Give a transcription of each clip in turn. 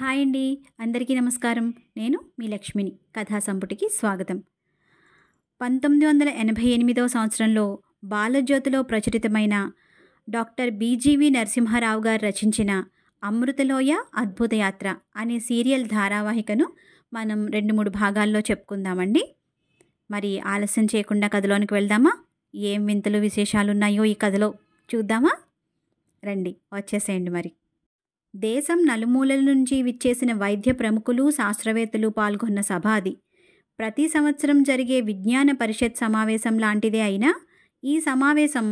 hi అండి అందరికీ నమస్కారం నేను మీ లక్ష్మిని కథా సంపుటికి స్వాగతం పంతొమ్మిది వందల ఎనభై ఎనిమిదవ సంవత్సరంలో బాలజ్యోతిలో ప్రచురితమైన డాక్టర్ బీజీవి నరసింహారావు గారు రచించిన అమృతలోయ అద్భుత యాత్ర అనే సీరియల్ ధారావాహికను మనం రెండు మూడు భాగాల్లో చెప్పుకుందామండి మరి ఆలస్యం చేయకుండా కథలోనికి వెళ్దామా ఏం వింతలు విశేషాలున్నాయో ఈ కథలో చూద్దామా రండి వచ్చేసేయండి మరి దేశం నలుమూలల నుంచి విచ్చేసిన వైద్య ప్రముఖులు శాస్త్రవేత్తలు పాల్గొన్న సభ అది ప్రతి సంవత్సరం జరిగే విజ్ఞాన పరిషత్ సమావేశం లాంటిదే అయినా ఈ సమావేశం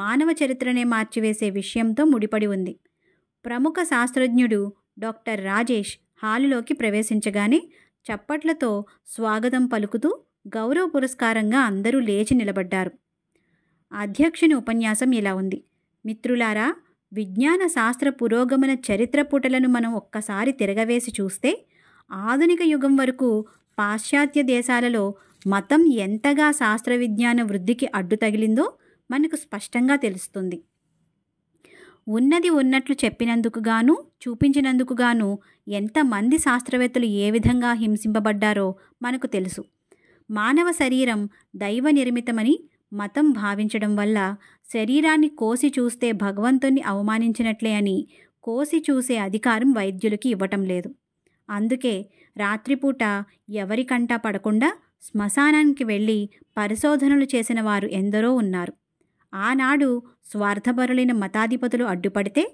మానవ చరిత్రనే మార్చివేసే విషయంతో ముడిపడి ఉంది ప్రముఖ శాస్త్రజ్ఞుడు డాక్టర్ రాజేష్ హాలులోకి ప్రవేశించగానే చప్పట్లతో స్వాగతం పలుకుతూ గౌరవ పురస్కారంగా అందరూ లేచి నిలబడ్డారు అధ్యక్షుని ఉపన్యాసం ఇలా ఉంది మిత్రులారా విజ్ఞాన శాస్త్ర పురోగమన చరిత్ర పుటలను మనం ఒక్కసారి తిరగవేసి చూస్తే ఆధునిక యుగం వరకు పాశ్చాత్య దేశాలలో మతం ఎంతగా శాస్త్ర విజ్ఞాన వృద్ధికి అడ్డు తగిలిందో మనకు స్పష్టంగా తెలుస్తుంది ఉన్నది ఉన్నట్లు చెప్పినందుకు గాను చూపించినందుకు గాను ఎంతమంది శాస్త్రవేత్తలు ఏ విధంగా హింసింపబడ్డారో మనకు తెలుసు మానవ శరీరం దైవ నిర్మితమని మతం భావించడం వల్ల శరీరాన్ని కోసి చూస్తే భగవంతుణ్ణి అవమానించినట్లే అని కోసి చూసే అధికారం వైద్యులకి ఇవ్వటం లేదు అందుకే రాత్రిపూట ఎవరికంటా పడకుండా శ్మశానానికి వెళ్ళి పరిశోధనలు చేసిన వారు ఎందరో ఉన్నారు ఆనాడు స్వార్థపరులైన మతాధిపతులు అడ్డుపడితే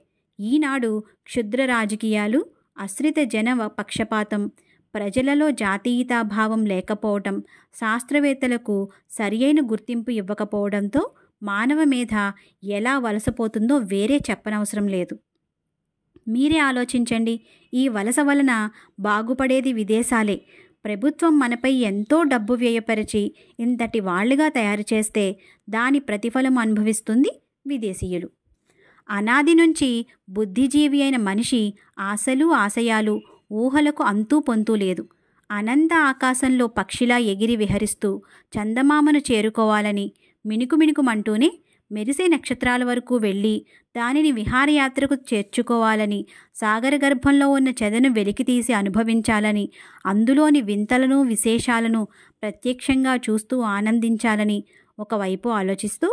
ఈనాడు క్షుద్ర రాజకీయాలు అశ్రిత జన పక్షపాతం ప్రజలలో భావం లేకపోవటం శాస్త్రవేత్తలకు సరియైన గుర్తింపు ఇవ్వకపోవడంతో మానవ మీద ఎలా వలసపోతుందో వేరే చెప్పనవసరం లేదు మీరే ఆలోచించండి ఈ వలస వలన బాగుపడేది విదేశాలే ప్రభుత్వం మనపై ఎంతో డబ్బు వ్యయపరిచి ఇంతటి వాళ్ళుగా తయారు చేస్తే దాని ప్రతిఫలం అనుభవిస్తుంది విదేశీయులు అనాది నుంచి బుద్ధిజీవి అయిన మనిషి ఆశలు ఆశయాలు ఊహలకు అంతూ పొంతూ లేదు అనంత ఆకాశంలో పక్షిలా ఎగిరి విహరిస్తూ చందమామను చేరుకోవాలని మిణుకుమిణుకుమంటూనే మెరిసే నక్షత్రాల వరకు వెళ్ళి దానిని విహారయాత్రకు చేర్చుకోవాలని సాగర గర్భంలో ఉన్న చెదను వెలికితీసి అనుభవించాలని అందులోని వింతలను విశేషాలను ప్రత్యక్షంగా చూస్తూ ఆనందించాలని ఒకవైపు ఆలోచిస్తూ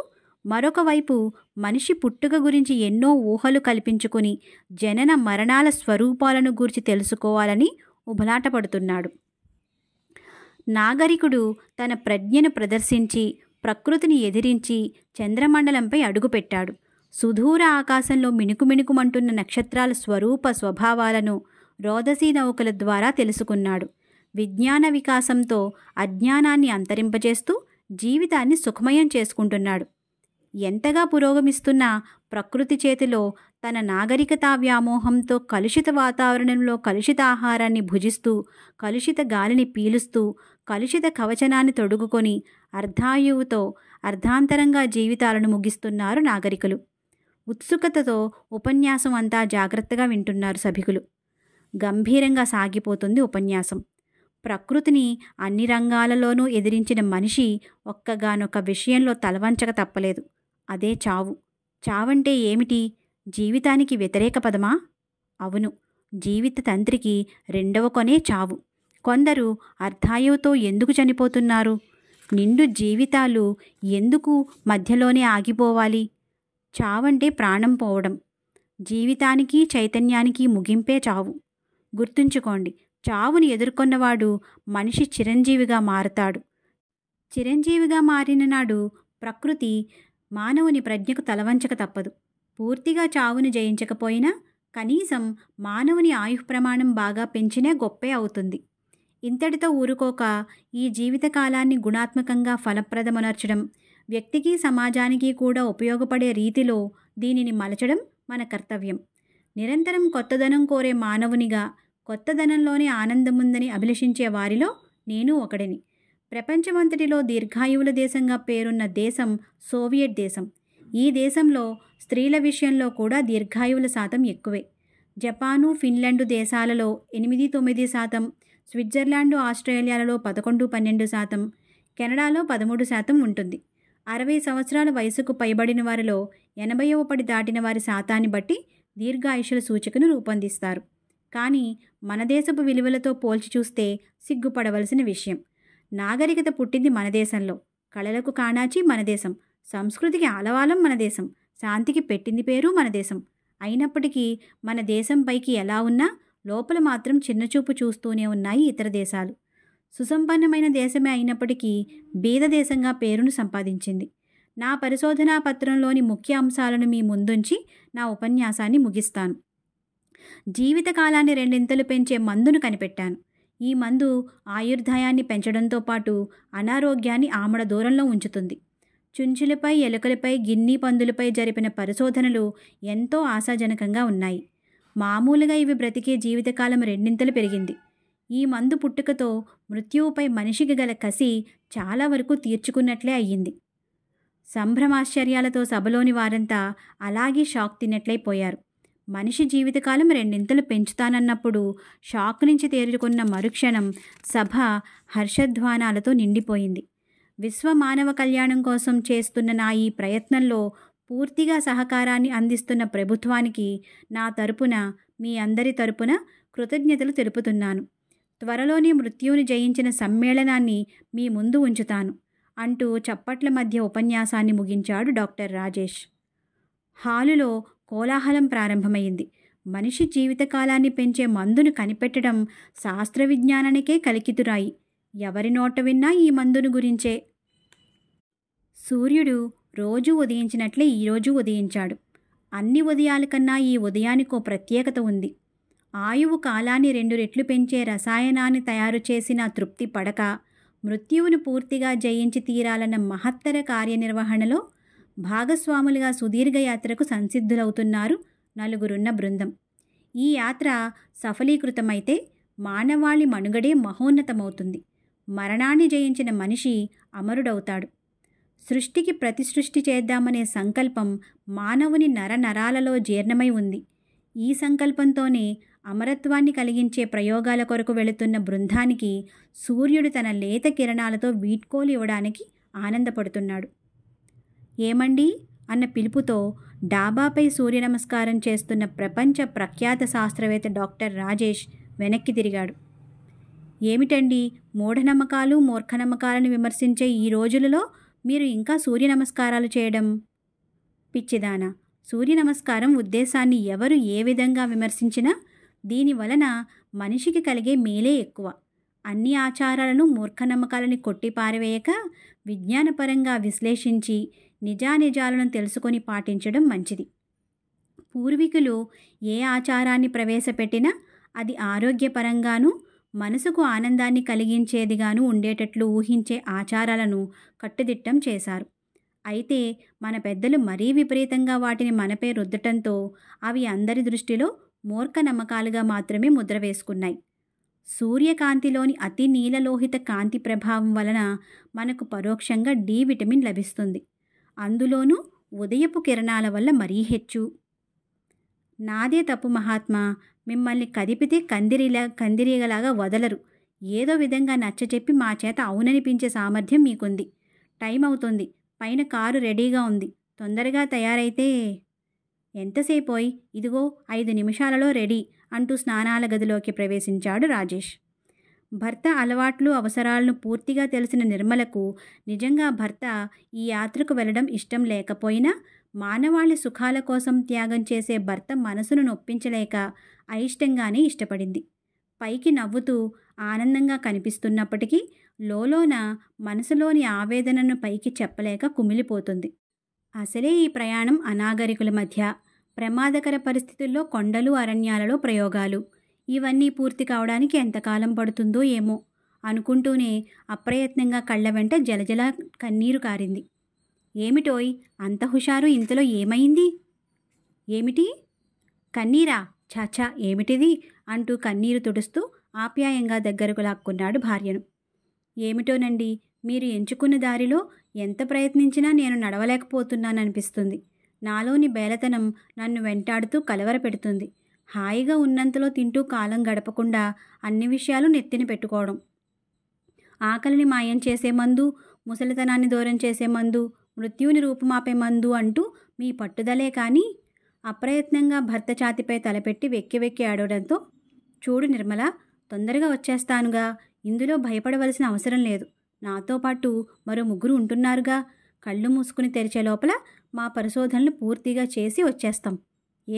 మరొక వైపు మనిషి పుట్టుక గురించి ఎన్నో ఊహలు కల్పించుకుని జనన మరణాల స్వరూపాలను గురించి తెలుసుకోవాలని ఉభలాటపడుతున్నాడు నాగరికుడు తన ప్రజ్ఞను ప్రదర్శించి ప్రకృతిని ఎదిరించి చంద్రమండలంపై అడుగుపెట్టాడు సుదూర ఆకాశంలో మిణుకుమిణుకుమంటున్న నక్షత్రాల స్వరూప స్వభావాలను రోదసీ నౌకల ద్వారా తెలుసుకున్నాడు విజ్ఞాన వికాసంతో అజ్ఞానాన్ని అంతరింపజేస్తూ జీవితాన్ని సుఖమయం చేసుకుంటున్నాడు ఎంతగా పురోగమిస్తున్నా ప్రకృతి చేతిలో తన నాగరికతా వ్యామోహంతో కలుషిత వాతావరణంలో కలుషిత ఆహారాన్ని భుజిస్తూ కలుషిత గాలిని పీలుస్తూ కలుషిత కవచనాన్ని తొడుగుకొని అర్ధాయువుతో అర్ధాంతరంగా జీవితాలను ముగిస్తున్నారు నాగరికులు ఉత్సుకతతో ఉపన్యాసం అంతా జాగ్రత్తగా వింటున్నారు సభికులు గంభీరంగా సాగిపోతుంది ఉపన్యాసం ప్రకృతిని అన్ని రంగాలలోనూ ఎదిరించిన మనిషి ఒక్కగానొక్క విషయంలో తలవంచక తప్పలేదు అదే చావు చావంటే ఏమిటి జీవితానికి వ్యతిరేక పదమా అవును జీవిత తంత్రికి రెండవ కొనే చావు కొందరు అర్ధాయువుతో ఎందుకు చనిపోతున్నారు నిండు జీవితాలు ఎందుకు మధ్యలోనే ఆగిపోవాలి చావంటే ప్రాణం పోవడం జీవితానికి చైతన్యానికి ముగింపే చావు గుర్తుంచుకోండి చావును ఎదుర్కొన్నవాడు మనిషి చిరంజీవిగా మారతాడు చిరంజీవిగా మారిన నాడు ప్రకృతి మానవుని ప్రజ్ఞకు తలవంచక తప్పదు పూర్తిగా చావును జయించకపోయినా కనీసం మానవుని ఆయుః ప్రమాణం బాగా పెంచినే గొప్పే అవుతుంది ఇంతటితో ఊరుకోక ఈ జీవితకాలాన్ని గుణాత్మకంగా ఫలప్రదమునర్చడం వ్యక్తికి సమాజానికి కూడా ఉపయోగపడే రీతిలో దీనిని మలచడం మన కర్తవ్యం నిరంతరం కొత్తదనం కోరే మానవునిగా కొత్తదనంలోనే ఆనందముందని అభిలషించే వారిలో నేను ఒకడిని ప్రపంచమంతటిలో దీర్ఘాయువుల దేశంగా పేరున్న దేశం సోవియట్ దేశం ఈ దేశంలో స్త్రీల విషయంలో కూడా దీర్ఘాయువుల శాతం ఎక్కువే జపాను ఫిన్లాండు దేశాలలో ఎనిమిది తొమ్మిది శాతం స్విట్జర్లాండు ఆస్ట్రేలియాలలో పదకొండు పన్నెండు శాతం కెనడాలో పదమూడు శాతం ఉంటుంది అరవై సంవత్సరాల వయసుకు పైబడిన వారిలో ఎనభైవ పడి దాటిన వారి శాతాన్ని బట్టి దీర్ఘాయుషుల సూచికను రూపొందిస్తారు కానీ మన దేశపు విలువలతో పోల్చి చూస్తే సిగ్గుపడవలసిన విషయం నాగరికత పుట్టింది మన దేశంలో కళలకు కాణాచి మన దేశం సంస్కృతికి ఆలవాలం మన దేశం శాంతికి పెట్టింది పేరు మన దేశం అయినప్పటికీ మన దేశం పైకి ఎలా ఉన్నా లోపల మాత్రం చిన్నచూపు చూస్తూనే ఉన్నాయి ఇతర దేశాలు సుసంపన్నమైన దేశమే అయినప్పటికీ బీద దేశంగా పేరును సంపాదించింది నా పరిశోధనా పత్రంలోని ముఖ్య అంశాలను మీ ముందుంచి నా ఉపన్యాసాన్ని ముగిస్తాను జీవితకాలాన్ని రెండింతలు పెంచే మందును కనిపెట్టాను ఈ మందు ఆయుర్దాయాన్ని పెంచడంతో పాటు అనారోగ్యాన్ని ఆమడ దూరంలో ఉంచుతుంది చుంచులపై ఎలుకలపై గిన్నీ పందులపై జరిపిన పరిశోధనలు ఎంతో ఆశాజనకంగా ఉన్నాయి మామూలుగా ఇవి బ్రతికే జీవితకాలం రెండింతలు పెరిగింది ఈ మందు పుట్టుకతో మృత్యువుపై మనిషికి గల కసి చాలా వరకు తీర్చుకున్నట్లే అయ్యింది సంభ్రమాశ్చర్యాలతో సభలోని వారంతా అలాగే షాక్ తిన్నట్లయిపోయారు మనిషి జీవితకాలం రెండింతలు పెంచుతానన్నప్పుడు షాక్ నుంచి తేరుకున్న మరుక్షణం సభ హర్షధ్వానాలతో నిండిపోయింది విశ్వ మానవ కళ్యాణం కోసం చేస్తున్న నా ఈ ప్రయత్నంలో పూర్తిగా సహకారాన్ని అందిస్తున్న ప్రభుత్వానికి నా తరపున మీ అందరి తరపున కృతజ్ఞతలు తెలుపుతున్నాను త్వరలోనే మృత్యువుని జయించిన సమ్మేళనాన్ని మీ ముందు ఉంచుతాను అంటూ చప్పట్ల మధ్య ఉపన్యాసాన్ని ముగించాడు డాక్టర్ రాజేష్ హాలులో కోలాహలం ప్రారంభమైంది మనిషి జీవితకాలాన్ని పెంచే మందును కనిపెట్టడం శాస్త్ర విజ్ఞానానికే కలికితురాయి ఎవరి నోట విన్నా ఈ మందును గురించే సూర్యుడు రోజు ఉదయించినట్లే ఈరోజు ఉదయించాడు అన్ని ఉదయాల కన్నా ఈ ఉదయానికో ప్రత్యేకత ఉంది ఆయువు కాలాన్ని రెండు రెట్లు పెంచే రసాయనాన్ని తయారు చేసిన తృప్తి పడక మృత్యువును పూర్తిగా జయించి తీరాలన్న మహత్తర కార్యనిర్వహణలో భాగస్వాములుగా సుదీర్ఘ యాత్రకు సంసిద్ధులవుతున్నారు నలుగురున్న బృందం ఈ యాత్ర సఫలీకృతమైతే మానవాళి మనుగడే మహోన్నతమవుతుంది మరణాన్ని జయించిన మనిషి అమరుడవుతాడు సృష్టికి ప్రతిసృష్టి చేద్దామనే సంకల్పం మానవుని నరనరాలలో జీర్ణమై ఉంది ఈ సంకల్పంతోనే అమరత్వాన్ని కలిగించే ప్రయోగాల కొరకు వెళుతున్న బృందానికి సూర్యుడు తన లేత కిరణాలతో వీడ్కోలు ఇవ్వడానికి ఆనందపడుతున్నాడు ఏమండి అన్న పిలుపుతో డాబాపై సూర్య నమస్కారం చేస్తున్న ప్రపంచ ప్రఖ్యాత శాస్త్రవేత్త డాక్టర్ రాజేష్ వెనక్కి తిరిగాడు ఏమిటండి మూఢనమ్మకాలు మూర్ఖనమ్మకాలను విమర్శించే ఈ రోజులలో మీరు ఇంకా సూర్య నమస్కారాలు చేయడం పిచ్చిదాన సూర్య నమస్కారం ఉద్దేశాన్ని ఎవరు ఏ విధంగా విమర్శించినా దీని వలన మనిషికి కలిగే మేలే ఎక్కువ అన్ని ఆచారాలను మూర్ఖనమ్మకాలని కొట్టిపారవేయక విజ్ఞానపరంగా విశ్లేషించి నిజానిజాలను తెలుసుకొని పాటించడం మంచిది పూర్వీకులు ఏ ఆచారాన్ని ప్రవేశపెట్టినా అది ఆరోగ్యపరంగానూ మనసుకు ఆనందాన్ని కలిగించేదిగాను ఉండేటట్లు ఊహించే ఆచారాలను కట్టుదిట్టం చేశారు అయితే మన పెద్దలు మరీ విపరీతంగా వాటిని మనపై రుద్దటంతో అవి అందరి దృష్టిలో మూర్ఖ నమ్మకాలుగా మాత్రమే ముద్ర వేసుకున్నాయి సూర్యకాంతిలోని అతి నీలలోహిత కాంతి ప్రభావం వలన మనకు పరోక్షంగా డి విటమిన్ లభిస్తుంది అందులోనూ ఉదయపు కిరణాల వల్ల మరీ హెచ్చు నాదే తప్పు మహాత్మా మిమ్మల్ని కదిపితే కందిరిలా కందిరీగలాగా వదలరు ఏదో విధంగా నచ్చచెప్పి మా చేత అవుననిపించే సామర్థ్యం మీకుంది టైం అవుతుంది పైన కారు రెడీగా ఉంది తొందరగా తయారైతే ఎంతసేపోయి ఇదిగో ఐదు నిమిషాలలో రెడీ అంటూ స్నానాల గదిలోకి ప్రవేశించాడు రాజేష్ భర్త అలవాట్లు అవసరాలను పూర్తిగా తెలిసిన నిర్మలకు నిజంగా భర్త ఈ యాత్రకు వెళ్ళడం ఇష్టం లేకపోయినా మానవాళి సుఖాల కోసం త్యాగం చేసే భర్త మనసును నొప్పించలేక అయిష్టంగానే ఇష్టపడింది పైకి నవ్వుతూ ఆనందంగా కనిపిస్తున్నప్పటికీ లోలోన మనసులోని ఆవేదనను పైకి చెప్పలేక కుమిలిపోతుంది అసలే ఈ ప్రయాణం అనాగరికుల మధ్య ప్రమాదకర పరిస్థితుల్లో కొండలు అరణ్యాలలో ప్రయోగాలు ఇవన్నీ పూర్తి కావడానికి ఎంతకాలం పడుతుందో ఏమో అనుకుంటూనే అప్రయత్నంగా కళ్ళ వెంట జలజల కన్నీరు కారింది ఏమిటోయ్ అంత హుషారు ఇంతలో ఏమైంది ఏమిటి కన్నీరా చాచా ఏమిటిది అంటూ కన్నీరు తుడుస్తూ ఆప్యాయంగా దగ్గరకు లాక్కున్నాడు భార్యను ఏమిటోనండి మీరు ఎంచుకున్న దారిలో ఎంత ప్రయత్నించినా నేను నడవలేకపోతున్నాననిపిస్తుంది నాలోని బేలతనం నన్ను వెంటాడుతూ కలవరపెడుతుంది హాయిగా ఉన్నంతలో తింటూ కాలం గడపకుండా అన్ని విషయాలు నెత్తిన పెట్టుకోవడం ఆకలిని మాయం చేసే మందు ముసలితనాన్ని దూరం చేసే మందు మృత్యువుని రూపమాపే మందు అంటూ మీ పట్టుదలే కానీ అప్రయత్నంగా భర్త ఛాతిపై తలపెట్టి వెక్కి వెక్కి ఆడవడంతో చూడు నిర్మల తొందరగా వచ్చేస్తానుగా ఇందులో భయపడవలసిన అవసరం లేదు నాతో పాటు మరో ముగ్గురు ఉంటున్నారుగా కళ్ళు మూసుకుని తెరిచే లోపల మా పరిశోధనలు పూర్తిగా చేసి వచ్చేస్తాం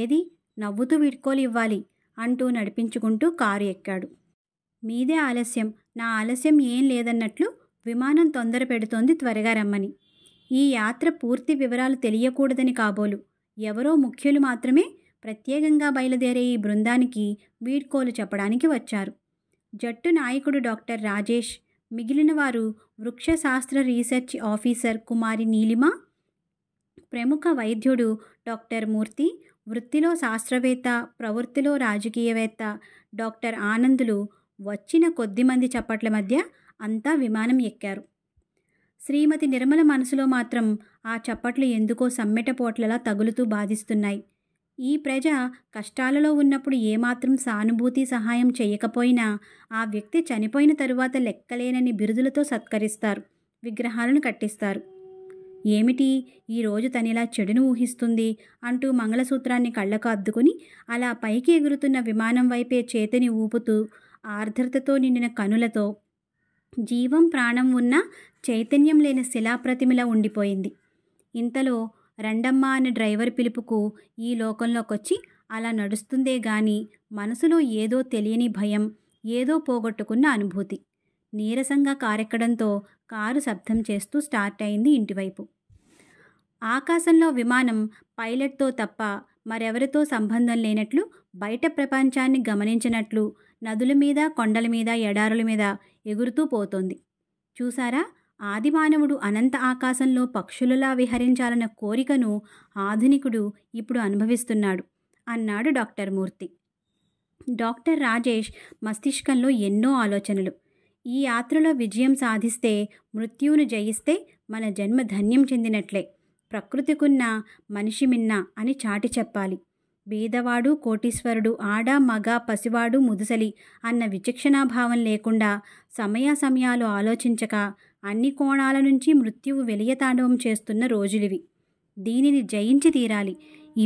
ఏది నవ్వుతూ వీడ్కోలు ఇవ్వాలి అంటూ నడిపించుకుంటూ కారు ఎక్కాడు మీదే ఆలస్యం నా ఆలస్యం ఏం లేదన్నట్లు విమానం తొందర పెడుతోంది త్వరగా రమ్మని ఈ యాత్ర పూర్తి వివరాలు తెలియకూడదని కాబోలు ఎవరో ముఖ్యులు మాత్రమే ప్రత్యేకంగా బయలుదేరే ఈ బృందానికి వీడ్కోలు చెప్పడానికి వచ్చారు జట్టు నాయకుడు డాక్టర్ రాజేష్ మిగిలిన వారు వృక్షశాస్త్ర రీసెర్చ్ ఆఫీసర్ కుమారి నీలిమ ప్రముఖ వైద్యుడు డాక్టర్ మూర్తి వృత్తిలో శాస్త్రవేత్త ప్రవృత్తిలో రాజకీయవేత్త డాక్టర్ ఆనందులు వచ్చిన కొద్ది మంది చప్పట్ల మధ్య అంతా విమానం ఎక్కారు శ్రీమతి నిర్మల మనసులో మాత్రం ఆ చప్పట్లు ఎందుకో సమ్మెట పోట్లలా తగులుతూ బాధిస్తున్నాయి ఈ ప్రజ కష్టాలలో ఉన్నప్పుడు ఏమాత్రం సానుభూతి సహాయం చేయకపోయినా ఆ వ్యక్తి చనిపోయిన తరువాత లెక్కలేనని బిరుదులతో సత్కరిస్తారు విగ్రహాలను కట్టిస్తారు ఏమిటి ఈరోజు తనిలా చెడును ఊహిస్తుంది అంటూ మంగళసూత్రాన్ని కళ్ళకు అద్దుకుని అలా పైకి ఎగురుతున్న విమానం వైపే చేతిని ఊపుతూ ఆర్ద్రతతో నిండిన కనులతో జీవం ప్రాణం ఉన్న చైతన్యం లేని శిలాప్రతిమల ఉండిపోయింది ఇంతలో రండమ్మ అనే డ్రైవర్ పిలుపుకు ఈ లోకంలోకొచ్చి అలా నడుస్తుందే గాని మనసులో ఏదో తెలియని భయం ఏదో పోగొట్టుకున్న అనుభూతి నీరసంగా కారెక్కడంతో కారు శబ్దం చేస్తూ స్టార్ట్ అయింది ఇంటివైపు ఆకాశంలో విమానం పైలట్తో తప్ప మరెవరితో సంబంధం లేనట్లు బయట ప్రపంచాన్ని గమనించినట్లు నదుల మీద కొండల మీద ఎడారుల మీద ఎగురుతూ పోతోంది చూసారా ఆదిమానవుడు అనంత ఆకాశంలో పక్షులలా విహరించాలన్న కోరికను ఆధునికుడు ఇప్పుడు అనుభవిస్తున్నాడు అన్నాడు డాక్టర్ మూర్తి డాక్టర్ రాజేష్ మస్తిష్కంలో ఎన్నో ఆలోచనలు ఈ యాత్రలో విజయం సాధిస్తే మృత్యువును జయిస్తే మన జన్మ ధన్యం చెందినట్లే ప్రకృతికున్న మనిషి మిన్న అని చాటి చెప్పాలి బీదవాడు కోటీశ్వరుడు ఆడ మగ పసివాడు ముదుసలి అన్న విచక్షణాభావం లేకుండా సమయ సమయాలు ఆలోచించక అన్ని కోణాల నుంచి మృత్యువు వెలియతాండవం చేస్తున్న రోజులివి దీనిని జయించి తీరాలి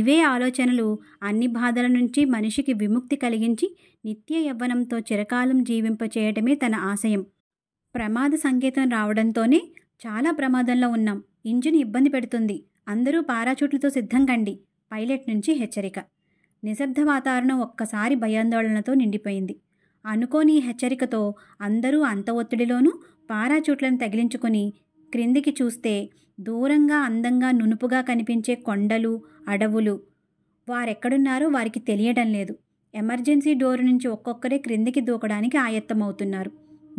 ఇవే ఆలోచనలు అన్ని బాధల నుంచి మనిషికి విముక్తి కలిగించి నిత్య యవ్వనంతో చిరకాలం జీవింపచేయటమే తన ఆశయం ప్రమాద సంకేతం రావడంతోనే చాలా ప్రమాదంలో ఉన్నాం ఇంజిన్ ఇబ్బంది పెడుతుంది అందరూ పారాచూట్లతో సిద్ధం కండి పైలట్ నుంచి హెచ్చరిక నిశ్శబ్ద వాతావరణం ఒక్కసారి భయాందోళనతో నిండిపోయింది అనుకోని హెచ్చరికతో అందరూ అంత ఒత్తిడిలోనూ పారాచూట్లను తగిలించుకొని క్రిందికి చూస్తే దూరంగా అందంగా నునుపుగా కనిపించే కొండలు అడవులు వారెక్కడున్నారో వారికి తెలియడం లేదు ఎమర్జెన్సీ డోర్ నుంచి ఒక్కొక్కరే క్రిందికి దూకడానికి ఆయత్తమవుతున్నారు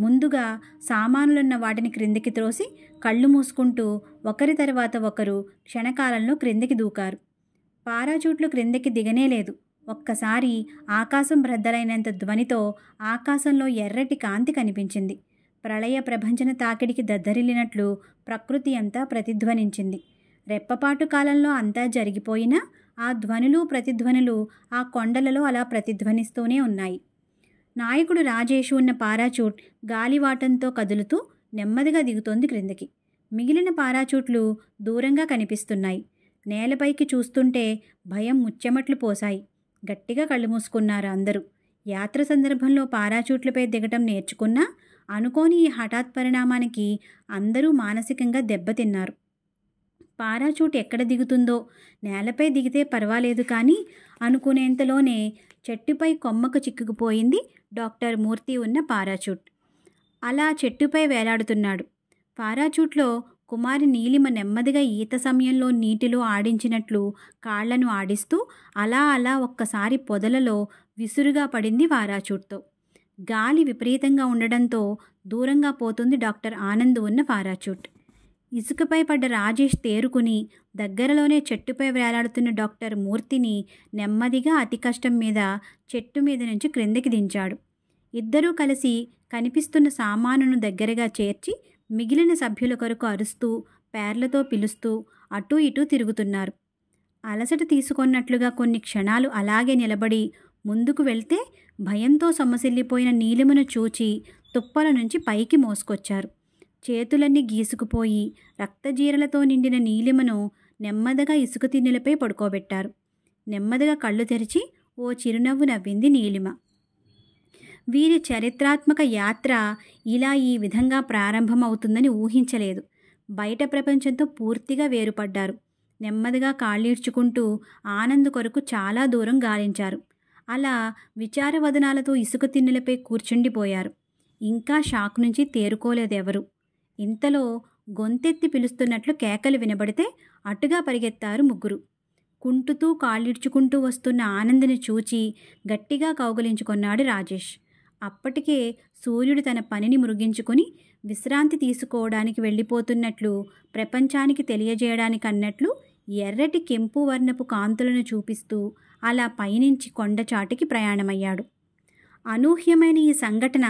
ముందుగా సామానులున్న వాటిని క్రిందికి త్రోసి కళ్ళు మూసుకుంటూ ఒకరి తర్వాత ఒకరు క్షణకాలంలో క్రిందికి దూకారు పారాచూట్లు క్రిందికి దిగనేలేదు ఒక్కసారి ఆకాశం బ్రద్దలైనంత ధ్వనితో ఆకాశంలో ఎర్రటి కాంతి కనిపించింది ప్రళయ ప్రభంజన తాకిడికి దద్దరిల్లినట్లు ప్రకృతి అంతా ప్రతిధ్వనించింది రెప్పపాటు కాలంలో అంతా జరిగిపోయినా ఆ ధ్వనులు ప్రతిధ్వనులు ఆ కొండలలో అలా ప్రతిధ్వనిస్తూనే ఉన్నాయి నాయకుడు రాజేష్ ఉన్న పారాచూట్ గాలివాటంతో కదులుతూ నెమ్మదిగా దిగుతోంది క్రిందకి మిగిలిన పారాచూట్లు దూరంగా కనిపిస్తున్నాయి నేలపైకి చూస్తుంటే భయం ముచ్చెమట్లు పోసాయి గట్టిగా కళ్ళు మూసుకున్నారు అందరూ యాత్ర సందర్భంలో పారాచూట్లపై దిగటం నేర్చుకున్నా అనుకోని ఈ హఠాత్ పరిణామానికి అందరూ మానసికంగా దెబ్బతిన్నారు పారాచూట్ ఎక్కడ దిగుతుందో నేలపై దిగితే పర్వాలేదు కానీ అనుకునేంతలోనే చెట్టుపై కొమ్మకు చిక్కుకుపోయింది డాక్టర్ మూర్తి ఉన్న పారాచూట్ అలా చెట్టుపై వేలాడుతున్నాడు పారాచూట్లో కుమారి నీలిమ నెమ్మదిగా ఈత సమయంలో నీటిలో ఆడించినట్లు కాళ్లను ఆడిస్తూ అలా అలా ఒక్కసారి పొదలలో విసురుగా పడింది పారాచూట్తో గాలి విపరీతంగా ఉండడంతో దూరంగా పోతుంది డాక్టర్ ఆనంద్ ఉన్న పారాచూట్ ఇసుకపై పడ్డ రాజేష్ తేరుకుని దగ్గరలోనే చెట్టుపై వేలాడుతున్న డాక్టర్ మూర్తిని నెమ్మదిగా అతి కష్టం మీద చెట్టు మీద నుంచి క్రిందకి దించాడు ఇద్దరూ కలిసి కనిపిస్తున్న సామానును దగ్గరగా చేర్చి మిగిలిన సభ్యుల కొరకు అరుస్తూ పేర్లతో పిలుస్తూ అటూ ఇటూ తిరుగుతున్నారు అలసట తీసుకున్నట్లుగా కొన్ని క్షణాలు అలాగే నిలబడి ముందుకు వెళ్తే భయంతో సొమ్మసిల్లిపోయిన నీలిమను చూచి తుప్పల నుంచి పైకి మోసుకొచ్చారు చేతులన్నీ గీసుకుపోయి రక్తజీరలతో నిండిన నీలిమను నెమ్మదిగా ఇసుక తిన్నెలపై పడుకోబెట్టారు నెమ్మదిగా కళ్ళు తెరిచి ఓ చిరునవ్వు నవ్వింది నీలిమ వీరి చరిత్రాత్మక యాత్ర ఇలా ఈ విధంగా ప్రారంభమవుతుందని ఊహించలేదు బయట ప్రపంచంతో పూర్తిగా వేరుపడ్డారు నెమ్మదిగా కాళ్ళీడ్చుకుంటూ ఆనంద్ కొరకు చాలా దూరం గాలించారు అలా విచారవదనాలతో ఇసుక తిన్నెలపై కూర్చుండిపోయారు ఇంకా షాక్ నుంచి తేరుకోలేదెవరు ఇంతలో గొంతెత్తి పిలుస్తున్నట్లు కేకలు వినబడితే అటుగా పరిగెత్తారు ముగ్గురు కుంటుతూ కాళ్ళిడ్చుకుంటూ వస్తున్న ఆనందిని చూచి గట్టిగా కౌగలించుకున్నాడు రాజేష్ అప్పటికే సూర్యుడు తన పనిని మృగించుకుని విశ్రాంతి తీసుకోవడానికి వెళ్ళిపోతున్నట్లు ప్రపంచానికి తెలియజేయడానికి అన్నట్లు ఎర్రటి కెంపు వర్ణపు కాంతులను చూపిస్తూ అలా పయనించి కొండచాటికి ప్రయాణమయ్యాడు అనూహ్యమైన ఈ సంఘటన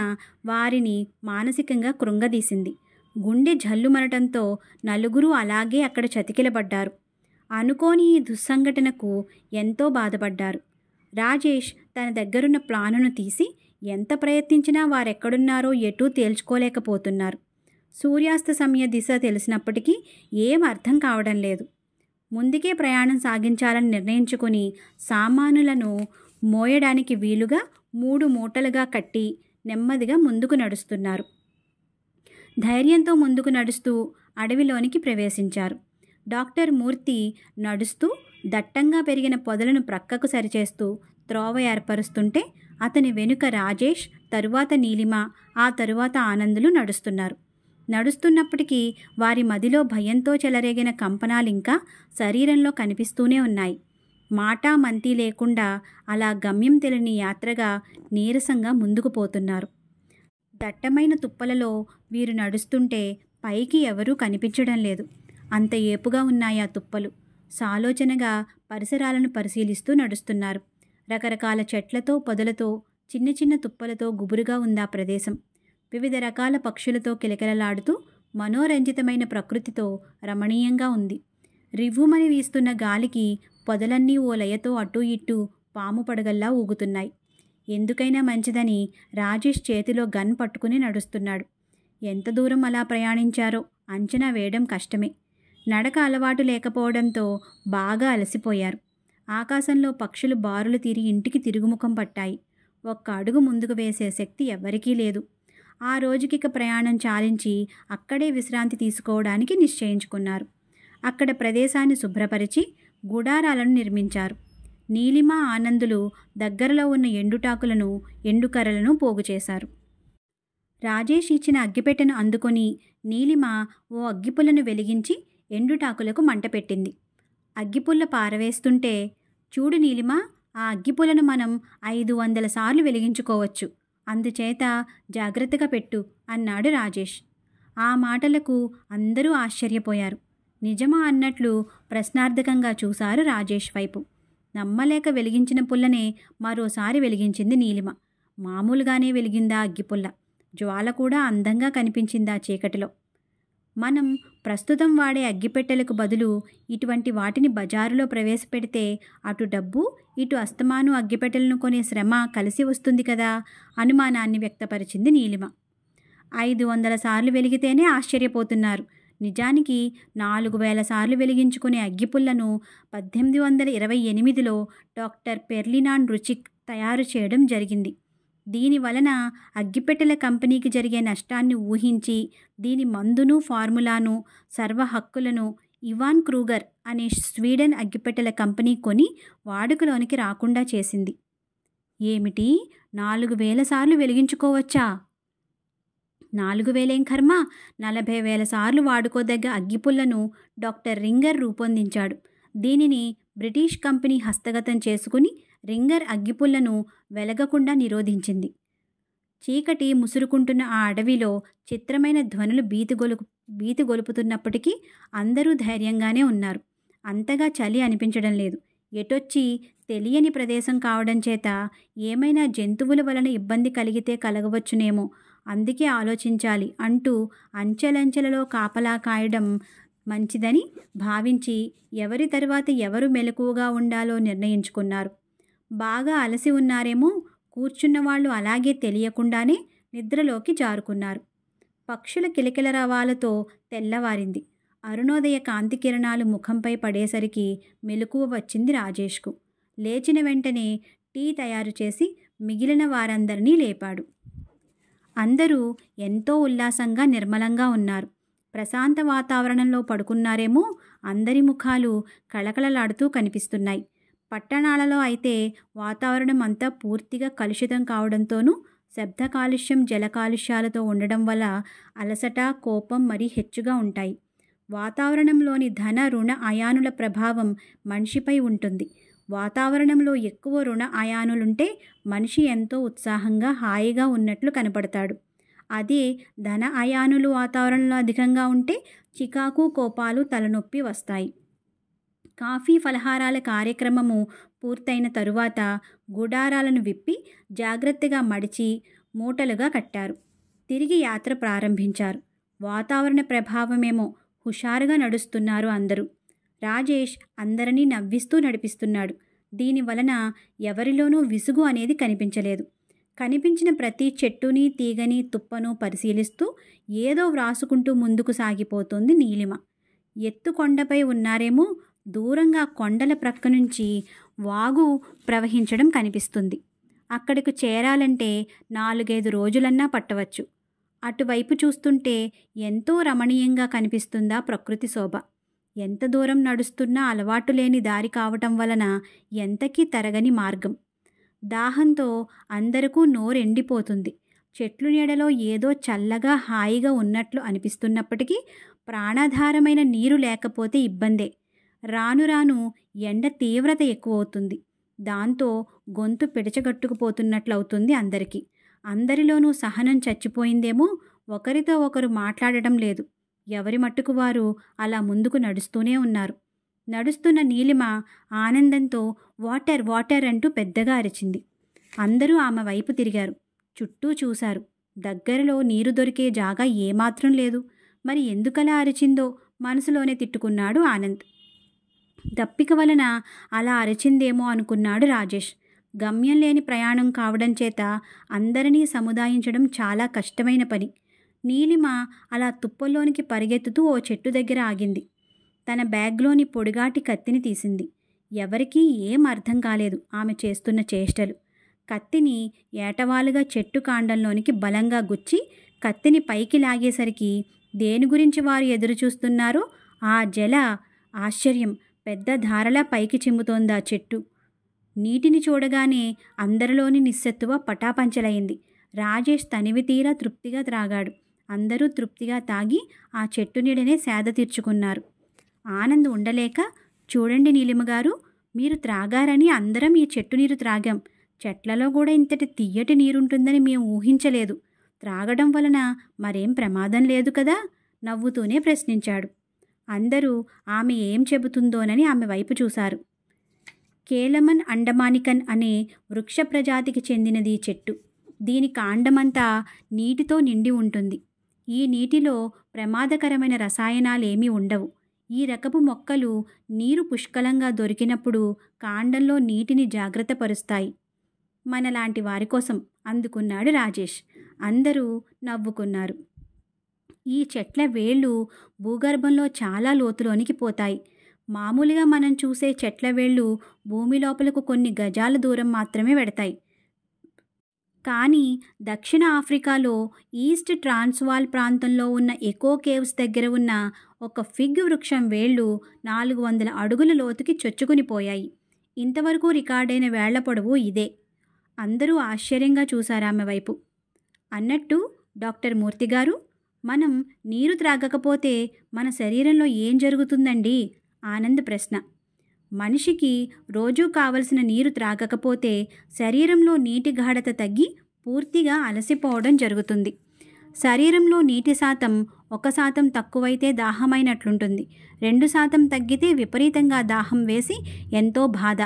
వారిని మానసికంగా కృంగదీసింది గుండె జల్లుమనటంతో నలుగురు అలాగే అక్కడ చతికిలబడ్డారు అనుకోని ఈ దుస్సంఘటనకు ఎంతో బాధపడ్డారు రాజేష్ తన దగ్గరున్న ప్లానును తీసి ఎంత ప్రయత్నించినా వారెక్కడున్నారో ఎటూ తేల్చుకోలేకపోతున్నారు సూర్యాస్త సమయ దిశ తెలిసినప్పటికీ ఏం అర్థం కావడం లేదు ముందుకే ప్రయాణం సాగించాలని నిర్ణయించుకుని సామానులను మోయడానికి వీలుగా మూడు మూటలుగా కట్టి నెమ్మదిగా ముందుకు నడుస్తున్నారు ధైర్యంతో ముందుకు నడుస్తూ అడవిలోనికి ప్రవేశించారు డాక్టర్ మూర్తి నడుస్తూ దట్టంగా పెరిగిన పొదలను ప్రక్కకు సరిచేస్తూ త్రోవ ఏర్పరుస్తుంటే అతని వెనుక రాజేష్ తరువాత నీలిమ ఆ తరువాత ఆనందులు నడుస్తున్నారు నడుస్తున్నప్పటికీ వారి మదిలో భయంతో చెలరేగిన కంపనాలింకా శరీరంలో కనిపిస్తూనే ఉన్నాయి మాటా మంతి లేకుండా అలా గమ్యం తెలియని యాత్రగా నీరసంగా ముందుకు పోతున్నారు దట్టమైన తుప్పలలో వీరు నడుస్తుంటే పైకి ఎవరూ కనిపించడం లేదు అంత ఏపుగా ఉన్నాయా తుప్పలు సాలోచనగా పరిసరాలను పరిశీలిస్తూ నడుస్తున్నారు రకరకాల చెట్లతో పొదలతో చిన్న చిన్న తుప్పలతో గుబురుగా ఉందా ప్రదేశం వివిధ రకాల పక్షులతో కిలకిలలాడుతూ మనోరంజితమైన ప్రకృతితో రమణీయంగా ఉంది రివ్వుమని వీస్తున్న గాలికి పొదలన్నీ ఓ లయతో అటూ ఇటూ పాము పడగల్లా ఊగుతున్నాయి ఎందుకైనా మంచిదని రాజేష్ చేతిలో గన్ పట్టుకుని నడుస్తున్నాడు ఎంత దూరం అలా ప్రయాణించారో అంచనా వేయడం కష్టమే నడక అలవాటు లేకపోవడంతో బాగా అలసిపోయారు ఆకాశంలో పక్షులు బారులు తీరి ఇంటికి తిరుగుముఖం పట్టాయి ఒక్క అడుగు ముందుకు వేసే శక్తి ఎవ్వరికీ లేదు ఆ రోజుకిక ప్రయాణం చాలించి అక్కడే విశ్రాంతి తీసుకోవడానికి నిశ్చయించుకున్నారు అక్కడ ప్రదేశాన్ని శుభ్రపరిచి గుడారాలను నిర్మించారు నీలిమ ఆనందులు దగ్గరలో ఉన్న ఎండుటాకులను ఎండుకరలను పోగు చేశారు రాజేష్ ఇచ్చిన అగ్గిపెట్టెను అందుకొని నీలిమ ఓ అగ్గిపుల్లను వెలిగించి ఎండుటాకులకు మంట పెట్టింది అగ్గిపుల్ల పారవేస్తుంటే చూడు నీలిమ ఆ అగ్గిపులను మనం ఐదు వందల సార్లు వెలిగించుకోవచ్చు అందుచేత జాగ్రత్తగా పెట్టు అన్నాడు రాజేష్ ఆ మాటలకు అందరూ ఆశ్చర్యపోయారు నిజమా అన్నట్లు ప్రశ్నార్థకంగా చూశారు రాజేష్ వైపు నమ్మలేక వెలిగించిన పుల్లనే మరోసారి వెలిగించింది నీలిమ మామూలుగానే వెలిగిందా అగ్గిపుల్ల జ్వాల కూడా అందంగా కనిపించింది ఆ చీకటిలో మనం ప్రస్తుతం వాడే అగ్గిపెట్టెలకు బదులు ఇటువంటి వాటిని బజారులో ప్రవేశపెడితే అటు డబ్బు ఇటు అస్తమాను అగ్గిపెట్టెలను కొనే శ్రమ కలిసి వస్తుంది కదా అనుమానాన్ని వ్యక్తపరిచింది నీలిమ ఐదు వందల సార్లు వెలిగితేనే ఆశ్చర్యపోతున్నారు నిజానికి నాలుగు వేల సార్లు వెలిగించుకునే అగ్గిపుల్లను పద్దెనిమిది వందల ఇరవై ఎనిమిదిలో డాక్టర్ పెర్లినాన్ రుచిక్ తయారు చేయడం జరిగింది దీని వలన అగ్గిపెట్టెల కంపెనీకి జరిగే నష్టాన్ని ఊహించి దీని మందును ఫార్ములాను సర్వ హక్కులను ఇవాన్ క్రూగర్ అనే స్వీడన్ అగ్గిపెట్టెల కంపెనీ కొని వాడుకలోనికి రాకుండా చేసింది ఏమిటి నాలుగు వేల సార్లు వెలిగించుకోవచ్చా నాలుగు వేలేం కర్మ నలభై వేల సార్లు వాడుకోదగ్గ అగ్గిపుల్లను డాక్టర్ రింగర్ రూపొందించాడు దీనిని బ్రిటిష్ కంపెనీ హస్తగతం చేసుకుని రింగర్ అగ్గిపుల్లను వెలగకుండా నిరోధించింది చీకటి ముసురుకుంటున్న ఆ అడవిలో చిత్రమైన ధ్వనులు బీతిగొలుపు బీతిగొలుపుతున్నప్పటికీ అందరూ ధైర్యంగానే ఉన్నారు అంతగా చలి అనిపించడం లేదు ఎటొచ్చి తెలియని ప్రదేశం కావడం చేత ఏమైనా జంతువుల వలన ఇబ్బంది కలిగితే కలగవచ్చునేమో అందుకే ఆలోచించాలి అంటూ అంచెలంచెలలో కాపలా కాయడం మంచిదని భావించి ఎవరి తర్వాత ఎవరు మెలకువగా ఉండాలో నిర్ణయించుకున్నారు బాగా అలసి ఉన్నారేమో కూర్చున్నవాళ్లు అలాగే తెలియకుండానే నిద్రలోకి జారుకున్నారు పక్షుల కిలకిల రవాలతో తెల్లవారింది అరుణోదయ కాంతి కిరణాలు ముఖంపై పడేసరికి మెలకువ వచ్చింది రాజేష్కు లేచిన వెంటనే టీ తయారు చేసి మిగిలిన వారందరినీ లేపాడు అందరూ ఎంతో ఉల్లాసంగా నిర్మలంగా ఉన్నారు ప్రశాంత వాతావరణంలో పడుకున్నారేమో అందరి ముఖాలు కళకళలాడుతూ కనిపిస్తున్నాయి పట్టణాలలో అయితే వాతావరణం అంతా పూర్తిగా కలుషితం కావడంతోనూ శబ్ద కాలుష్యం జల కాలుష్యాలతో ఉండడం వల్ల అలసట కోపం మరీ హెచ్చుగా ఉంటాయి వాతావరణంలోని ధన రుణ అయానుల ప్రభావం మనిషిపై ఉంటుంది వాతావరణంలో ఎక్కువ రుణ అయానులుంటే మనిషి ఎంతో ఉత్సాహంగా హాయిగా ఉన్నట్లు కనపడతాడు అదే ధన అయానులు వాతావరణంలో అధికంగా ఉంటే చికాకు కోపాలు తలనొప్పి వస్తాయి కాఫీ ఫలహారాల కార్యక్రమము పూర్తయిన తరువాత గుడారాలను విప్పి జాగ్రత్తగా మడిచి మూటలుగా కట్టారు తిరిగి యాత్ర ప్రారంభించారు వాతావరణ ప్రభావమేమో హుషారుగా నడుస్తున్నారు అందరూ రాజేష్ అందరినీ నవ్విస్తూ నడిపిస్తున్నాడు దీని వలన ఎవరిలోనూ విసుగు అనేది కనిపించలేదు కనిపించిన ప్రతి చెట్టుని తీగని తుప్పను పరిశీలిస్తూ ఏదో వ్రాసుకుంటూ ముందుకు సాగిపోతుంది నీలిమ ఎత్తు కొండపై ఉన్నారేమో దూరంగా కొండల ప్రక్క నుంచి వాగు ప్రవహించడం కనిపిస్తుంది అక్కడికి చేరాలంటే నాలుగైదు రోజులన్నా పట్టవచ్చు అటువైపు చూస్తుంటే ఎంతో రమణీయంగా కనిపిస్తుందా ప్రకృతి శోభ ఎంత దూరం నడుస్తున్నా అలవాటు లేని దారి కావటం వలన ఎంతకీ తరగని మార్గం దాహంతో అందరికూ నోరెండిపోతుంది చెట్లు నీడలో ఏదో చల్లగా హాయిగా ఉన్నట్లు అనిపిస్తున్నప్పటికీ ప్రాణాధారమైన నీరు లేకపోతే ఇబ్బందే రాను రాను ఎండ తీవ్రత ఎక్కువవుతుంది దాంతో గొంతు పిడచగట్టుకుపోతున్నట్లవుతుంది అందరికీ అందరిలోనూ సహనం చచ్చిపోయిందేమో ఒకరితో ఒకరు మాట్లాడటం లేదు ఎవరి మట్టుకు వారు అలా ముందుకు నడుస్తూనే ఉన్నారు నడుస్తున్న నీలిమ ఆనందంతో వాటర్ వాటర్ అంటూ పెద్దగా అరిచింది అందరూ ఆమె వైపు తిరిగారు చుట్టూ చూశారు దగ్గరలో నీరు దొరికే జాగా ఏమాత్రం లేదు మరి ఎందుకలా అరిచిందో మనసులోనే తిట్టుకున్నాడు ఆనంద్ దప్పిక వలన అలా అరిచిందేమో అనుకున్నాడు రాజేష్ గమ్యం లేని ప్రయాణం కావడం చేత అందరినీ సముదాయించడం చాలా కష్టమైన పని నీలిమ అలా తుప్పల్లోనికి పరిగెత్తుతూ ఓ చెట్టు దగ్గర ఆగింది తన బ్యాగ్లోని పొడిగాటి కత్తిని తీసింది ఎవరికీ ఏం అర్థం కాలేదు ఆమె చేస్తున్న చేష్టలు కత్తిని ఏటవాలుగా చెట్టు కాండంలోనికి బలంగా గుచ్చి కత్తిని పైకి లాగేసరికి దేని గురించి వారు ఎదురు చూస్తున్నారో ఆ జల ఆశ్చర్యం పెద్ద ధారలా పైకి చిమ్ముతోందా చెట్టు నీటిని చూడగానే అందరిలోని నిస్సత్తువ పటాపంచలైంది రాజేష్ తనివి తీరా తృప్తిగా త్రాగాడు అందరూ తృప్తిగా తాగి ఆ చెట్టు నీడనే సేద తీర్చుకున్నారు ఆనంద్ ఉండలేక చూడండి నీలిమగారు మీరు త్రాగారని అందరం ఈ చెట్టు నీరు త్రాగాం చెట్లలో కూడా ఇంతటి తీయటి నీరుంటుందని మేము ఊహించలేదు త్రాగడం వలన మరేం ప్రమాదం లేదు కదా నవ్వుతూనే ప్రశ్నించాడు అందరూ ఆమె ఏం చెబుతుందోనని ఆమె వైపు చూశారు కేలమన్ అండమానికన్ అనే వృక్ష ప్రజాతికి చెందినది చెట్టు దీని కాండమంతా నీటితో నిండి ఉంటుంది ఈ నీటిలో ప్రమాదకరమైన రసాయనాలేమీ ఉండవు ఈ రకపు మొక్కలు నీరు పుష్కలంగా దొరికినప్పుడు కాండంలో నీటిని జాగ్రత్తపరుస్తాయి మనలాంటి వారి కోసం అందుకున్నాడు రాజేష్ అందరూ నవ్వుకున్నారు ఈ చెట్ల వేళ్ళు భూగర్భంలో చాలా లోతులోనికి పోతాయి మామూలుగా మనం చూసే చెట్ల వేళ్ళు భూమి లోపలకు కొన్ని గజాల దూరం మాత్రమే పెడతాయి కానీ దక్షిణ ఆఫ్రికాలో ఈస్ట్ ట్రాన్స్వాల్ ప్రాంతంలో ఉన్న ఎకో కేవ్స్ దగ్గర ఉన్న ఒక ఫిగ్ వృక్షం వేళ్ళు నాలుగు వందల అడుగుల లోతుకి చొచ్చుకుని పోయాయి ఇంతవరకు రికార్డైన వేళ్ల పొడవు ఇదే అందరూ ఆశ్చర్యంగా చూశారామె వైపు అన్నట్టు డాక్టర్ మూర్తి గారు మనం నీరు త్రాగకపోతే మన శరీరంలో ఏం జరుగుతుందండి ఆనంద్ ప్రశ్న మనిషికి రోజూ కావలసిన నీరు త్రాగకపోతే శరీరంలో నీటి గాఢత తగ్గి పూర్తిగా అలసిపోవడం జరుగుతుంది శరీరంలో నీటి శాతం ఒక శాతం తక్కువైతే దాహమైనట్లుంటుంది రెండు శాతం తగ్గితే విపరీతంగా దాహం వేసి ఎంతో బాధ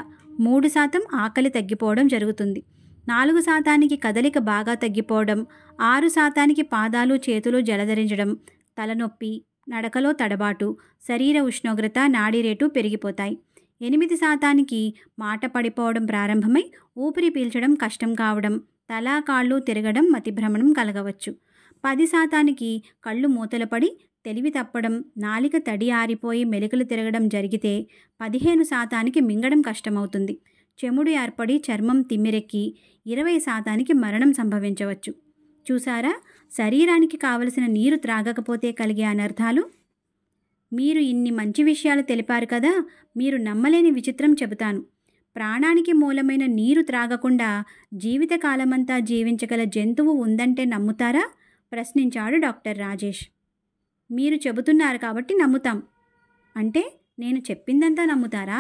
మూడు శాతం ఆకలి తగ్గిపోవడం జరుగుతుంది నాలుగు శాతానికి కదలిక బాగా తగ్గిపోవడం ఆరు శాతానికి పాదాలు చేతులు జలధరించడం తలనొప్పి నడకలో తడబాటు శరీర ఉష్ణోగ్రత నాడీ రేటు పెరిగిపోతాయి ఎనిమిది శాతానికి మాట పడిపోవడం ప్రారంభమై ఊపిరి పీల్చడం కష్టం కావడం తలా కాళ్ళు తిరగడం మతిభ్రమణం కలగవచ్చు పది శాతానికి కళ్ళు మూతలపడి తెలివి తప్పడం నాలిక తడి ఆరిపోయి మెలికలు తిరగడం జరిగితే పదిహేను శాతానికి మింగడం కష్టమవుతుంది చెముడు ఏర్పడి చర్మం తిమ్మిరెక్కి ఇరవై శాతానికి మరణం సంభవించవచ్చు చూసారా శరీరానికి కావలసిన నీరు త్రాగకపోతే కలిగే అనర్థాలు మీరు ఇన్ని మంచి విషయాలు తెలిపారు కదా మీరు నమ్మలేని విచిత్రం చెబుతాను ప్రాణానికి మూలమైన నీరు త్రాగకుండా జీవితకాలమంతా జీవించగల జంతువు ఉందంటే నమ్ముతారా ప్రశ్నించాడు డాక్టర్ రాజేష్ మీరు చెబుతున్నారు కాబట్టి నమ్ముతాం అంటే నేను చెప్పిందంతా నమ్ముతారా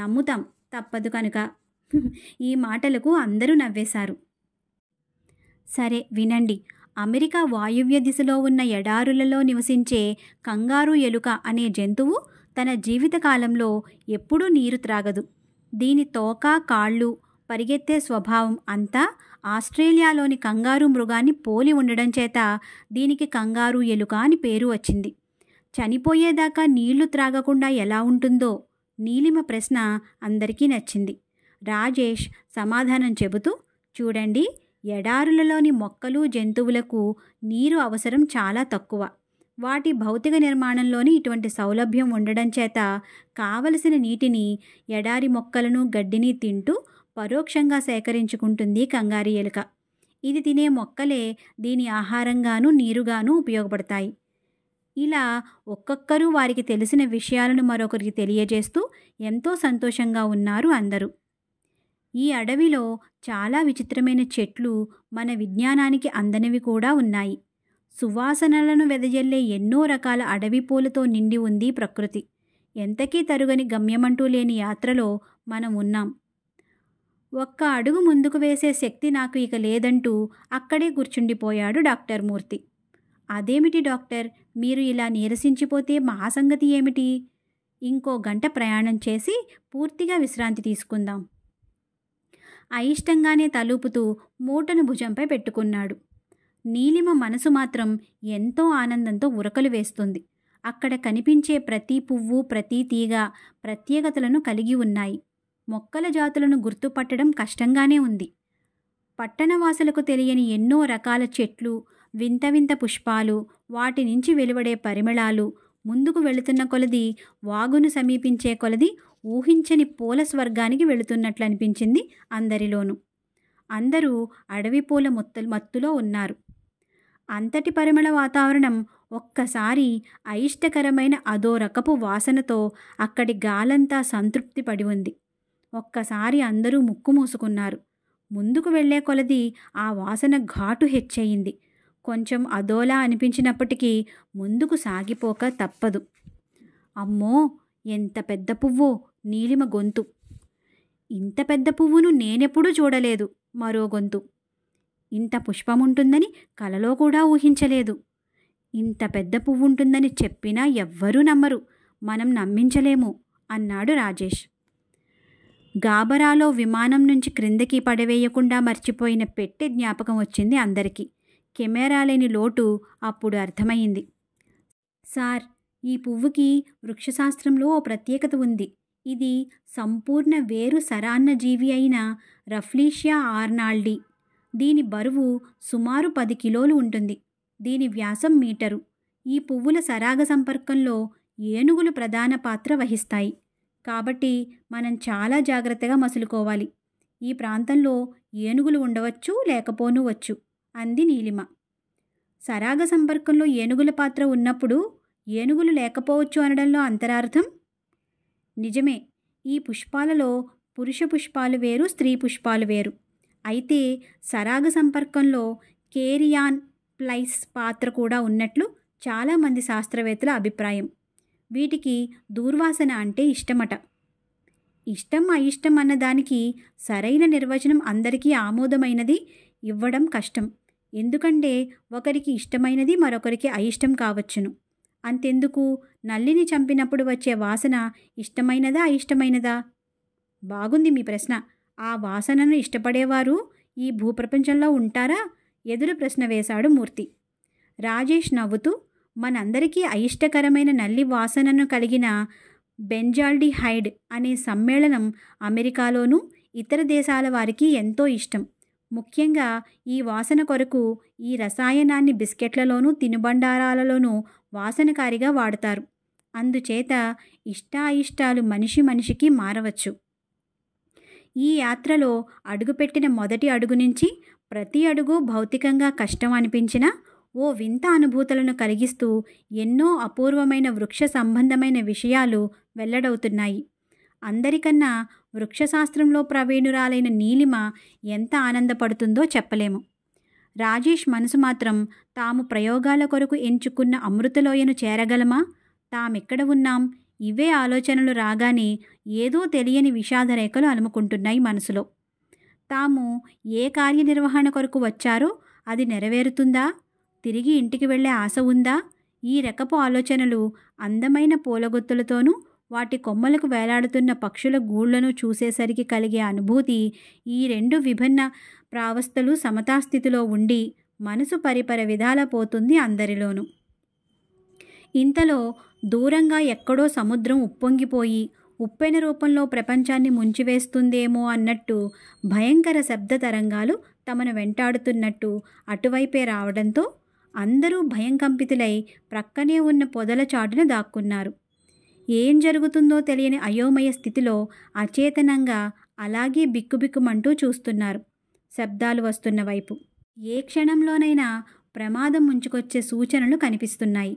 నమ్ముతాం తప్పదు కనుక ఈ మాటలకు అందరూ నవ్వేశారు సరే వినండి అమెరికా వాయువ్య దిశలో ఉన్న ఎడారులలో నివసించే కంగారు ఎలుక అనే జంతువు తన జీవితకాలంలో ఎప్పుడూ నీరు త్రాగదు దీని తోక కాళ్ళు పరిగెత్తే స్వభావం అంతా ఆస్ట్రేలియాలోని కంగారు మృగాన్ని పోలి ఉండడం చేత దీనికి కంగారు ఎలుక అని పేరు వచ్చింది చనిపోయేదాకా నీళ్లు త్రాగకుండా ఎలా ఉంటుందో నీలిమ ప్రశ్న అందరికీ నచ్చింది రాజేష్ సమాధానం చెబుతూ చూడండి ఎడారులలోని మొక్కలు జంతువులకు నీరు అవసరం చాలా తక్కువ వాటి భౌతిక నిర్మాణంలోని ఇటువంటి సౌలభ్యం ఉండడం చేత కావలసిన నీటిని ఎడారి మొక్కలను గడ్డిని తింటూ పరోక్షంగా సేకరించుకుంటుంది కంగారి ఎలుక ఇది తినే మొక్కలే దీని ఆహారంగాను నీరుగాను ఉపయోగపడతాయి ఇలా ఒక్కొక్కరు వారికి తెలిసిన విషయాలను మరొకరికి తెలియజేస్తూ ఎంతో సంతోషంగా ఉన్నారు అందరూ ఈ అడవిలో చాలా విచిత్రమైన చెట్లు మన విజ్ఞానానికి అందనివి కూడా ఉన్నాయి సువాసనలను వెదజల్లే ఎన్నో రకాల అడవి పూలతో నిండి ఉంది ప్రకృతి ఎంతకీ తరుగని గమ్యమంటూ లేని యాత్రలో మనం ఉన్నాం ఒక్క అడుగు ముందుకు వేసే శక్తి నాకు ఇక లేదంటూ అక్కడే కూర్చుండిపోయాడు డాక్టర్ మూర్తి అదేమిటి డాక్టర్ మీరు ఇలా నీరసించిపోతే మా సంగతి ఏమిటి ఇంకో గంట ప్రయాణం చేసి పూర్తిగా విశ్రాంతి తీసుకుందాం అయిష్టంగానే తలుపుతూ మూటను భుజంపై పెట్టుకున్నాడు నీలిమ మనసు మాత్రం ఎంతో ఆనందంతో ఉరకలు వేస్తుంది అక్కడ కనిపించే ప్రతి పువ్వు ప్రతి తీగ ప్రత్యేకతలను కలిగి ఉన్నాయి మొక్కల జాతులను గుర్తుపట్టడం కష్టంగానే ఉంది పట్టణవాసులకు తెలియని ఎన్నో రకాల చెట్లు వింత వింత పుష్పాలు వాటి నుంచి వెలువడే పరిమళాలు ముందుకు వెళుతున్న కొలది వాగును సమీపించే కొలది ఊహించని పూల స్వర్గానికి వెళుతున్నట్లు అనిపించింది అందరిలోనూ అందరూ అడవి పూల మొత్తలు మత్తులో ఉన్నారు అంతటి పరిమళ వాతావరణం ఒక్కసారి అయిష్టకరమైన అదో రకపు వాసనతో అక్కడి గాలంతా సంతృప్తి పడి ఉంది ఒక్కసారి అందరూ ముక్కు మూసుకున్నారు ముందుకు వెళ్లే కొలది ఆ వాసన ఘాటు హెచ్చయింది కొంచెం అదోలా అనిపించినప్పటికీ ముందుకు సాగిపోక తప్పదు అమ్మో ఎంత పెద్ద పువ్వు నీలిమ గొంతు ఇంత పెద్ద పువ్వును నేనెప్పుడూ చూడలేదు మరో గొంతు ఇంత పుష్పముంటుందని కలలో కూడా ఊహించలేదు ఇంత పెద్ద పువ్వు ఉంటుందని చెప్పినా ఎవ్వరూ నమ్మరు మనం నమ్మించలేము అన్నాడు రాజేష్ గాబరాలో విమానం నుంచి క్రిందకి పడవేయకుండా మర్చిపోయిన పెట్టె జ్ఞాపకం వచ్చింది అందరికీ కెమెరా లేని లోటు అప్పుడు అర్థమైంది సార్ ఈ పువ్వుకి వృక్షశాస్త్రంలో ఓ ప్రత్యేకత ఉంది ఇది సంపూర్ణ వేరు సరాన్నజీవి అయిన రఫ్లీషియా ఆర్నాల్డీ దీని బరువు సుమారు పది కిలోలు ఉంటుంది దీని వ్యాసం మీటరు ఈ పువ్వుల సరాగ సంపర్కంలో ఏనుగులు ప్రధాన పాత్ర వహిస్తాయి కాబట్టి మనం చాలా జాగ్రత్తగా మసులుకోవాలి ఈ ప్రాంతంలో ఏనుగులు ఉండవచ్చు లేకపోనూ వచ్చు అంది నీలిమ సరాగ సంపర్కంలో ఏనుగుల పాత్ర ఉన్నప్పుడు ఏనుగులు లేకపోవచ్చు అనడంలో అంతరార్థం నిజమే ఈ పుష్పాలలో పురుష పుష్పాలు వేరు స్త్రీ పుష్పాలు వేరు అయితే సరాగ సంపర్కంలో కేరియాన్ ప్లైస్ పాత్ర కూడా ఉన్నట్లు చాలామంది శాస్త్రవేత్తల అభిప్రాయం వీటికి దూర్వాసన అంటే ఇష్టమట ఇష్టం అయిష్టం అన్నదానికి సరైన నిర్వచనం అందరికీ ఆమోదమైనది ఇవ్వడం కష్టం ఎందుకంటే ఒకరికి ఇష్టమైనది మరొకరికి అయిష్టం కావచ్చును అంతెందుకు నల్లిని చంపినప్పుడు వచ్చే వాసన ఇష్టమైనదా అయిష్టమైనదా బాగుంది మీ ప్రశ్న ఆ వాసనను ఇష్టపడేవారు ఈ భూప్రపంచంలో ఉంటారా ఎదురు ప్రశ్న వేశాడు మూర్తి రాజేష్ నవ్వుతూ మనందరికీ అయిష్టకరమైన నల్లి వాసనను కలిగిన బెంజాల్డి హైడ్ అనే సమ్మేళనం అమెరికాలోనూ ఇతర దేశాల వారికి ఎంతో ఇష్టం ముఖ్యంగా ఈ వాసన కొరకు ఈ రసాయనాన్ని బిస్కెట్లలోనూ తినుబండారాలలోనూ వాసనకారిగా వాడతారు అందుచేత ఇష్టాయిష్టాలు మనిషి మనిషికి మారవచ్చు ఈ యాత్రలో అడుగుపెట్టిన మొదటి అడుగు నుంచి ప్రతి అడుగు భౌతికంగా కష్టం అనిపించినా ఓ వింత అనుభూతులను కలిగిస్తూ ఎన్నో అపూర్వమైన వృక్ష సంబంధమైన విషయాలు వెల్లడవుతున్నాయి అందరికన్నా వృక్షశాస్త్రంలో ప్రవీణురాలైన నీలిమ ఎంత ఆనందపడుతుందో చెప్పలేము రాజేష్ మనసు మాత్రం తాము ప్రయోగాల కొరకు ఎంచుకున్న అమృతలోయను చేరగలమా తామెక్కడ ఉన్నాం ఇవే ఆలోచనలు రాగానే ఏదో తెలియని విషాదరేఖలు అలుముకుంటున్నాయి మనసులో తాము ఏ కార్యనిర్వహణ కొరకు వచ్చారో అది నెరవేరుతుందా తిరిగి ఇంటికి వెళ్ళే ఆశ ఉందా ఈ రకపు ఆలోచనలు అందమైన పూలగొత్తులతోనూ వాటి కొమ్మలకు వేలాడుతున్న పక్షుల గూళ్లను చూసేసరికి కలిగే అనుభూతి ఈ రెండు విభిన్న ప్రావస్థలు సమతాస్థితిలో ఉండి మనసు పరిపర విధాల పోతుంది అందరిలోనూ ఇంతలో దూరంగా ఎక్కడో సముద్రం ఉప్పొంగిపోయి ఉప్పెన రూపంలో ప్రపంచాన్ని ముంచివేస్తుందేమో అన్నట్టు భయంకర శబ్ద తరంగాలు తమను వెంటాడుతున్నట్టు అటువైపే రావడంతో అందరూ భయం కంపితులై ప్రక్కనే ఉన్న పొదల చాటున దాక్కున్నారు ఏం జరుగుతుందో తెలియని అయోమయ స్థితిలో అచేతనంగా అలాగే బిక్కుబిక్కుమంటూ చూస్తున్నారు శబ్దాలు వస్తున్న వైపు ఏ క్షణంలోనైనా ప్రమాదం ముంచుకొచ్చే సూచనలు కనిపిస్తున్నాయి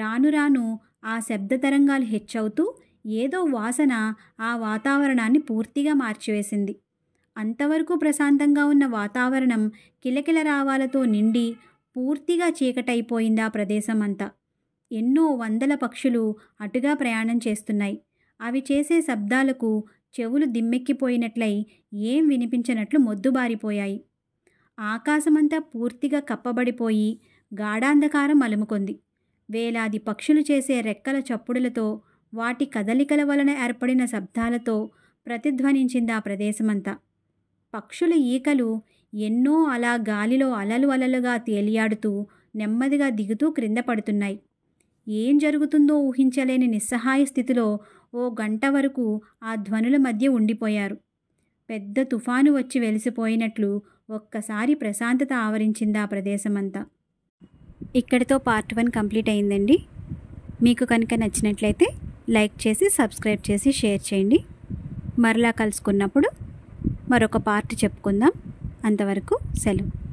రాను రాను ఆ శబ్ద తరంగాలు హెచ్చవుతూ ఏదో వాసన ఆ వాతావరణాన్ని పూర్తిగా మార్చివేసింది అంతవరకు ప్రశాంతంగా ఉన్న వాతావరణం కిలకిల రావాలతో నిండి పూర్తిగా చీకటైపోయింది ఆ ప్రదేశం అంతా ఎన్నో వందల పక్షులు అటుగా ప్రయాణం చేస్తున్నాయి అవి చేసే శబ్దాలకు చెవులు దిమ్మెక్కిపోయినట్లై ఏం వినిపించనట్లు మొద్దుబారిపోయాయి ఆకాశమంతా పూర్తిగా కప్పబడిపోయి గాఢాంధకారం అలుముకుంది వేలాది పక్షులు చేసే రెక్కల చప్పుడులతో వాటి కదలికల వలన ఏర్పడిన శబ్దాలతో ప్రతిధ్వనించింది ఆ ప్రదేశమంతా పక్షుల ఈకలు ఎన్నో అలా గాలిలో అలలు అలలుగా తేలియాడుతూ నెమ్మదిగా దిగుతూ క్రింద పడుతున్నాయి ఏం జరుగుతుందో ఊహించలేని నిస్సహాయ స్థితిలో ఓ గంట వరకు ఆ ధ్వనుల మధ్య ఉండిపోయారు పెద్ద తుఫాను వచ్చి వెలిసిపోయినట్లు ఒక్కసారి ప్రశాంతత ఆవరించింది ఆ ప్రదేశమంతా ఇక్కడితో పార్ట్ వన్ కంప్లీట్ అయిందండి మీకు కనుక నచ్చినట్లయితే లైక్ చేసి సబ్స్క్రైబ్ చేసి షేర్ చేయండి మరలా కలుసుకున్నప్పుడు మరొక పార్ట్ చెప్పుకుందాం అంతవరకు సెలవు